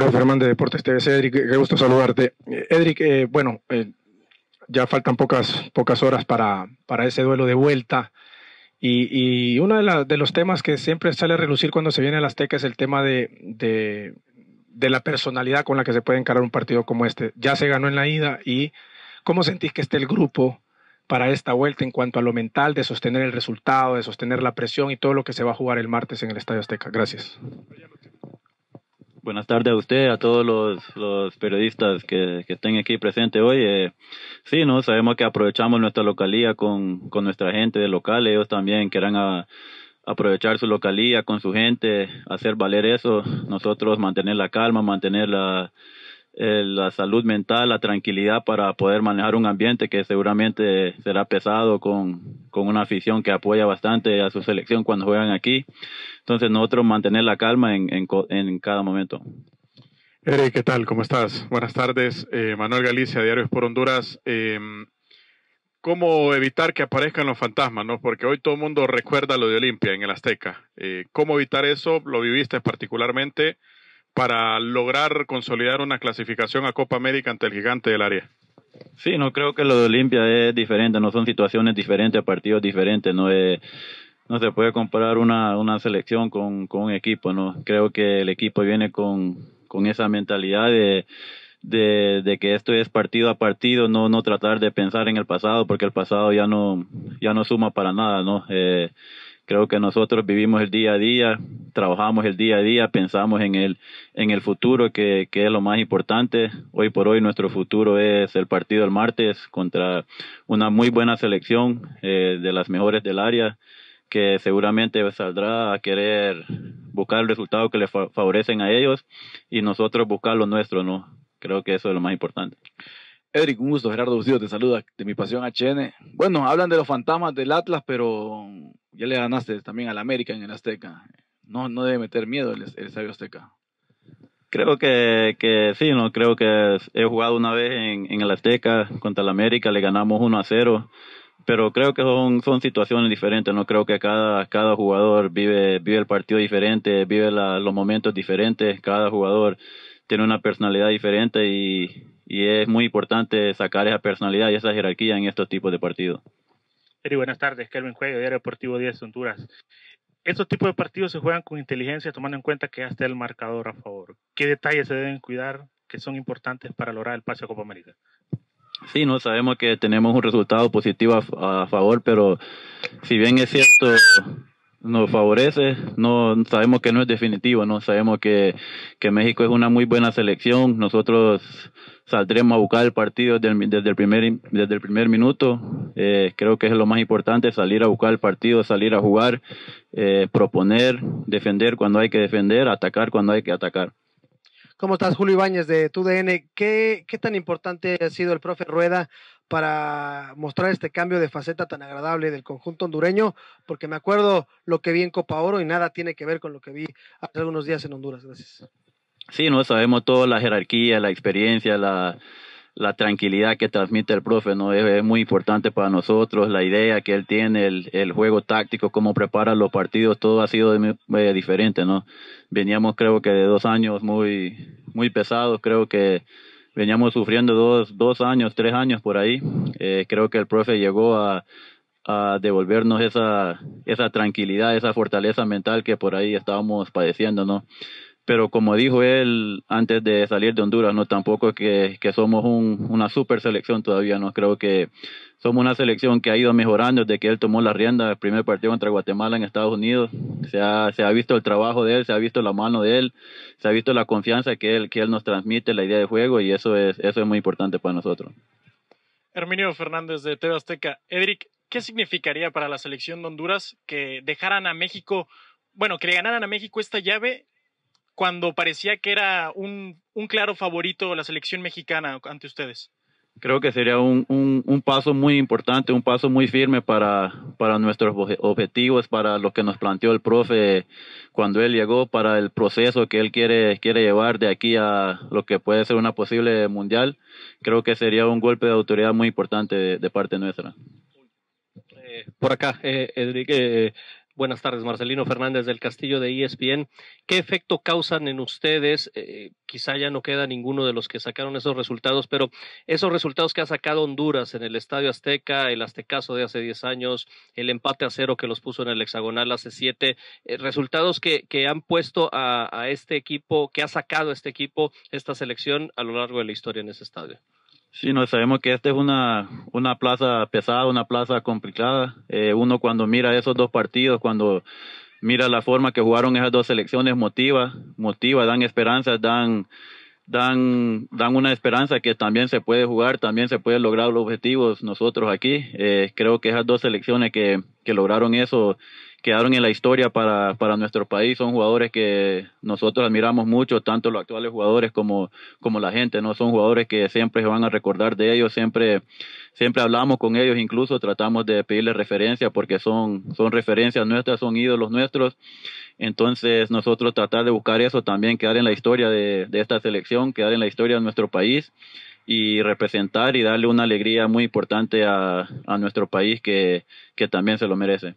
Jorge Fernández de Deportes TV. Edric, qué gusto saludarte. Edric, eh, bueno, eh, ya faltan pocas, pocas horas para, para ese duelo de vuelta. Y, uno de, los temas que siempre sale a relucir cuando se viene el Azteca es el tema de, de, de, la personalidad con la que se puede encarar un partido como este. Ya se ganó en la ida y ¿cómo sentís que esté el grupo para esta vuelta en cuanto a lo mental, de sostener el resultado, de sostener la presión y todo lo que se va a jugar el martes en el Estadio Azteca? Gracias. Buenas tardes a usted, a todos los, los periodistas que, que, estén aquí presentes hoy. Eh, sí, ¿no? sabemos que aprovechamos nuestra localía con, con nuestra gente de local. Ellos también querrán aprovechar su localía con su gente, hacer valer eso. Nosotros mantener la calma, mantener la, eh, la salud mental, la tranquilidad para poder manejar un ambiente que seguramente será pesado con, con, una afición que apoya bastante a su selección cuando juegan aquí. Entonces nosotros mantener la calma en, en, cada momento. Eric, ¿qué tal? ¿Cómo estás? Buenas tardes. Eh, Manuel Galicia, Diario por Honduras. Em, ¿Cómo evitar que aparezcan los fantasmas? Porque hoy todo el mundo recuerda lo de Olimpia en el Azteca. Eh, ¿Cómo evitar eso? Lo viviste particularmente para lograr consolidar una clasificación a Copa América ante el gigante del área. Sí, no creo que lo de Olimpia es diferente, no son situaciones diferentes, partidos diferentes, no no se puede comparar una, selección con, un equipo, no creo que el equipo viene con, con esa mentalidad de, que esto es partido a partido, no, no tratar de pensar en el pasado, porque el pasado ya no, ya no suma para nada, ¿no? Eh, Creo que nosotros vivimos el día a día, trabajamos el día a día, pensamos en el, en el futuro, que, que, es lo más importante. Hoy por hoy nuestro futuro es el partido el martes contra una muy buena selección eh, de las mejores del área, que seguramente saldrá a querer buscar el resultado que le favorecen a ellos y nosotros buscar lo nuestro, ¿no? Creo que eso es lo más importante. Edric, un gusto. Gerardo Bustillo te saluda de mi pasión HN. Bueno, hablan de los fantasmas del Atlas, pero ya le ganaste también al América en el Azteca. No, no debe meter miedo el, sabio Azteca. Creo que, que, sí, no creo que he jugado una vez en, el Azteca contra el América, le ganamos 1 a 0, pero creo que son, son situaciones diferentes, no creo que cada, cada jugador vive, vive el partido diferente, vive los momentos diferentes, cada jugador tiene una personalidad diferente y y es muy importante sacar esa personalidad y esa jerarquía en estos tipos de partidos. Eri, buenas tardes. Kelvin Cuello, Diario Deportivo 10 Honduras. Estos tipos de partidos se juegan con inteligencia tomando en cuenta que ya está el marcador a favor. ¿Qué detalles se deben cuidar que son importantes para lograr el pase a Copa América? Sí, no sabemos que tenemos un resultado positivo a favor, pero si bien es cierto nos favorece, no sabemos que no es definitivo, no sabemos que, que México es una muy buena selección, nosotros saldremos a buscar el partido desde el, primer, desde el primer minuto, eh, creo que es lo más importante, salir a buscar el partido, salir a jugar, eh, proponer, defender cuando hay que defender, atacar cuando hay que atacar. ¿Cómo estás, Julio Ibáñez de TUDN? ¿Qué, ¿Qué tan importante ha sido el profe Rueda para mostrar este cambio de faceta tan agradable del conjunto hondureño? Porque me acuerdo lo que vi en Copa Oro y nada tiene que ver con lo que vi hace algunos días en Honduras. Gracias. Sí, no sabemos toda la jerarquía, la experiencia, la la tranquilidad que transmite el profe, ¿no? Es, muy importante para nosotros, la idea que él tiene, el, juego táctico, cómo prepara los partidos, todo ha sido eh, diferente, ¿no? Veníamos creo que de dos años muy, muy pesados, creo que veníamos sufriendo dos, dos años, tres años por ahí. Eh, creo que el profe llegó a, a devolvernos esa, esa tranquilidad, esa fortaleza mental que por ahí estábamos padeciendo, ¿no? pero como dijo él antes de salir de Honduras, no tampoco que, que somos una super selección todavía, no creo que somos una selección que ha ido mejorando desde que él tomó la rienda del primer partido contra Guatemala en Estados Unidos, se ha, se ha visto el trabajo de él, se ha visto la mano de él, se ha visto la confianza que él, que él nos transmite, la idea de juego y eso es, eso es muy importante para nosotros. Herminio Fernández de TV Azteca, Edric, ¿qué significaría para la selección de Honduras que dejaran a México, bueno, que le ganaran a México esta llave cuando parecía que era un, un claro favorito la selección mexicana ante ustedes? Creo que sería un, un, paso muy importante, un paso muy firme para, para nuestros objetivos, para lo que nos planteó el profe cuando él llegó, para el proceso que él quiere, quiere llevar de aquí a lo que puede ser una posible mundial. Creo que sería un golpe de autoridad muy importante de, parte nuestra. Eh, por acá, eh, Enrique, eh, Buenas tardes, Marcelino Fernández del Castillo de ESPN. ¿Qué efecto causan en ustedes? Eh, quizá ya no queda ninguno de los que sacaron esos resultados, pero esos resultados que ha sacado Honduras en el Estadio Azteca, el Aztecaso de hace 10 años, el empate a cero que los puso en el hexagonal hace 7, eh, resultados que, han puesto a, a este equipo, que ha sacado este equipo, esta selección a lo largo de la historia en ese estadio. Sí, no sabemos que esta es una, una plaza pesada, una plaza complicada. Eh, uno cuando mira esos dos partidos, cuando mira la forma que jugaron esas dos selecciones, motiva, motiva, dan esperanzas, dan dan, dan una esperanza que también se puede jugar, también se pueden lograr los objetivos nosotros aquí. Eh, creo que esas dos selecciones que, que, lograron eso quedaron en la historia para, para nuestro país. Son jugadores que nosotros admiramos mucho, tanto los actuales jugadores como, como la gente, ¿no? Son jugadores que siempre se van a recordar de ellos, siempre, siempre hablamos con ellos, incluso tratamos de pedirles referencia porque son, son referencias nuestras, son ídolos nuestros. Entonces nosotros tratar de buscar eso también, quedar en la historia de, esta selección, quedar en la historia de nuestro país y representar y darle una alegría muy importante a, nuestro país que, que también se lo merece.